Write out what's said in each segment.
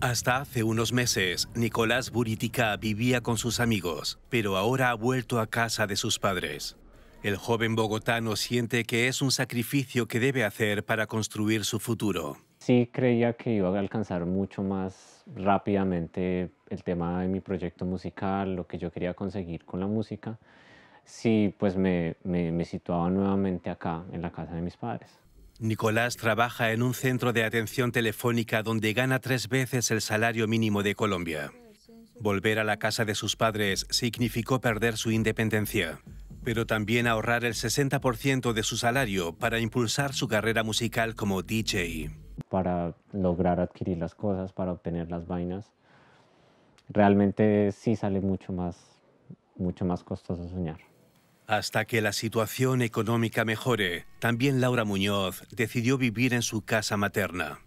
Hasta hace unos meses, Nicolás Buritica vivía con sus amigos, pero ahora ha vuelto a casa de sus padres. El joven bogotano siente que es un sacrificio que debe hacer para construir su futuro. Sí creía que iba a alcanzar mucho más rápidamente el tema de mi proyecto musical, lo que yo quería conseguir con la música, si pues me situaba nuevamente acá, en la casa de mis padres. Nicolás trabaja en un centro de atención telefónica donde gana tres veces el salario mínimo de Colombia. Volver a la casa de sus padres significó perder su independencia, pero también ahorrar el 60% de su salario para impulsar su carrera musical como DJ. Para lograr adquirir las cosas, para obtener las vainas, realmente sí sale mucho más, mucho más costoso soñar. Hasta que la situación económica mejore, también Laura Muñoz decidió vivir en su casa materna.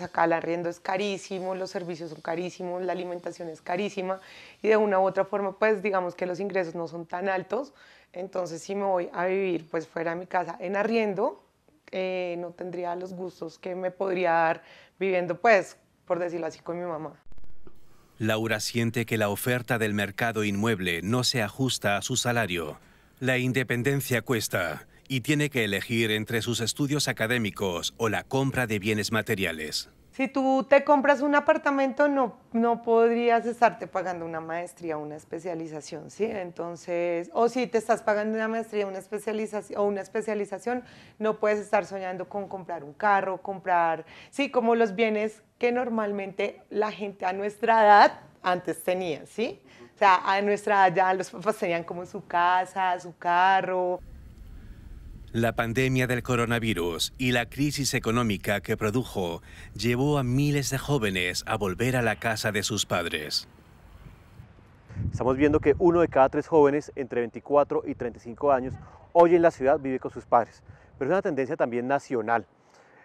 Acá el arriendo es carísimo, los servicios son carísimos, la alimentación es carísima y de una u otra forma, pues digamos que los ingresos no son tan altos. Entonces, si me voy a vivir pues fuera de mi casa en arriendo, eh, no tendría los gustos que me podría dar viviendo, pues, por decirlo así, con mi mamá. Laura siente que la oferta del mercado inmueble no se ajusta a su salario la independencia cuesta y tiene que elegir entre sus estudios académicos o la compra de bienes materiales. Si tú te compras un apartamento, no, no podrías estarte pagando una maestría o una especialización, ¿sí? Entonces, o si te estás pagando una maestría una especialización, o una especialización, no puedes estar soñando con comprar un carro, comprar, sí, como los bienes que normalmente la gente a nuestra edad antes tenían, ¿sí? O sea, a nuestra ya los papás tenían como su casa, su carro. La pandemia del coronavirus y la crisis económica que produjo llevó a miles de jóvenes a volver a la casa de sus padres. Estamos viendo que uno de cada tres jóvenes entre 24 y 35 años hoy en la ciudad vive con sus padres, pero es una tendencia también nacional,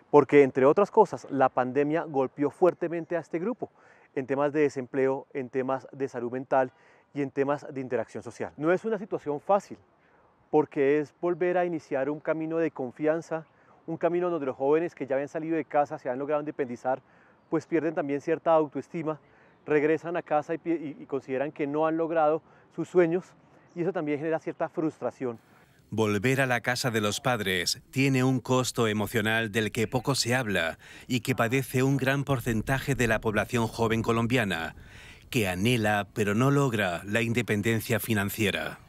porque entre otras cosas la pandemia golpeó fuertemente a este grupo en temas de desempleo, en temas de salud mental y en temas de interacción social. No es una situación fácil, porque es volver a iniciar un camino de confianza, un camino donde los jóvenes que ya habían salido de casa, se han logrado independizar, pues pierden también cierta autoestima, regresan a casa y, y consideran que no han logrado sus sueños y eso también genera cierta frustración. Volver a la casa de los padres tiene un costo emocional del que poco se habla y que padece un gran porcentaje de la población joven colombiana, que anhela pero no logra la independencia financiera.